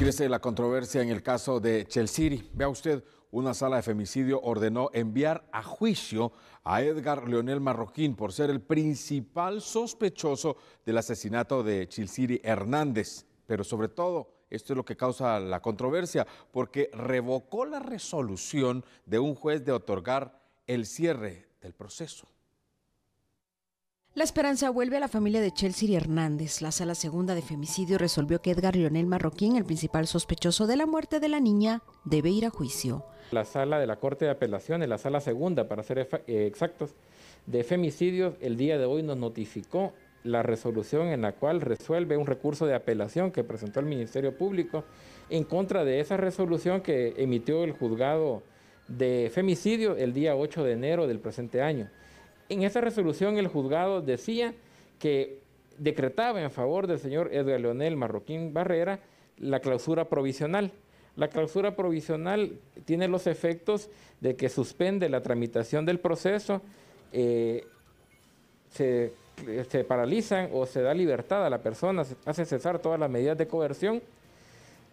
Crece la controversia en el caso de Chelsea. Vea usted, una sala de femicidio ordenó enviar a juicio a Edgar Leonel Marroquín por ser el principal sospechoso del asesinato de Chilciri Hernández. Pero sobre todo, esto es lo que causa la controversia, porque revocó la resolución de un juez de otorgar el cierre del proceso. La esperanza vuelve a la familia de Chelsea y Hernández. La sala segunda de femicidio resolvió que Edgar Lionel Marroquín, el principal sospechoso de la muerte de la niña, debe ir a juicio. La sala de la Corte de Apelaciones, la sala segunda para ser eh, exactos, de femicidios el día de hoy nos notificó la resolución en la cual resuelve un recurso de apelación que presentó el Ministerio Público en contra de esa resolución que emitió el juzgado de femicidio el día 8 de enero del presente año. En esa resolución el juzgado decía que decretaba en favor del señor Edgar Leonel Marroquín Barrera la clausura provisional. La clausura provisional tiene los efectos de que suspende la tramitación del proceso, eh, se, paralizan o se da libertad a la persona, hace cesar todas las medidas de coerción.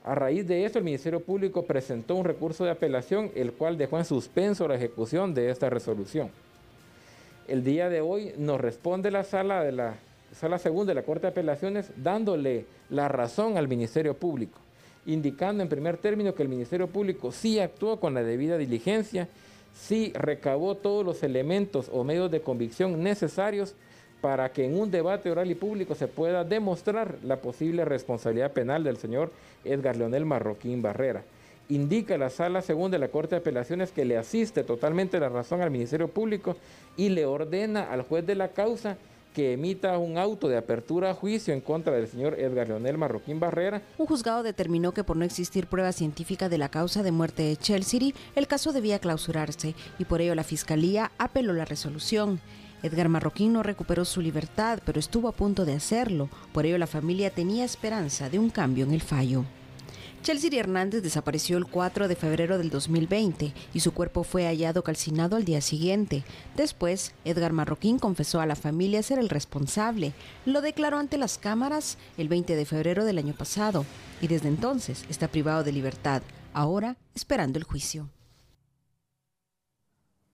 A raíz de eso, el Ministerio Público presentó un recurso de apelación, el cual dejó en suspenso la ejecución de esta resolución. El día de hoy nos responde la sala de la sala segunda de la Corte de Apelaciones dándole la razón al Ministerio Público, indicando en primer término que el Ministerio Público sí actuó con la debida diligencia, sí recabó todos los elementos o medios de convicción necesarios para que en un debate oral y público se pueda demostrar la posible responsabilidad penal del señor Edgar Leonel Marroquín Barrera indica la sala según de la Corte de Apelaciones que le asiste totalmente la razón al Ministerio Público y le ordena al juez de la causa que emita un auto de apertura a juicio en contra del señor Edgar Leonel Marroquín Barrera. Un juzgado determinó que por no existir prueba científica de la causa de muerte de Chelsea, el caso debía clausurarse y por ello la Fiscalía apeló la resolución. Edgar Marroquín no recuperó su libertad, pero estuvo a punto de hacerlo, por ello la familia tenía esperanza de un cambio en el fallo. Chelsea Hernández desapareció el 4 de febrero del 2020 y su cuerpo fue hallado calcinado al día siguiente. Después, Edgar Marroquín confesó a la familia ser el responsable. Lo declaró ante las cámaras el 20 de febrero del año pasado y desde entonces está privado de libertad, ahora esperando el juicio.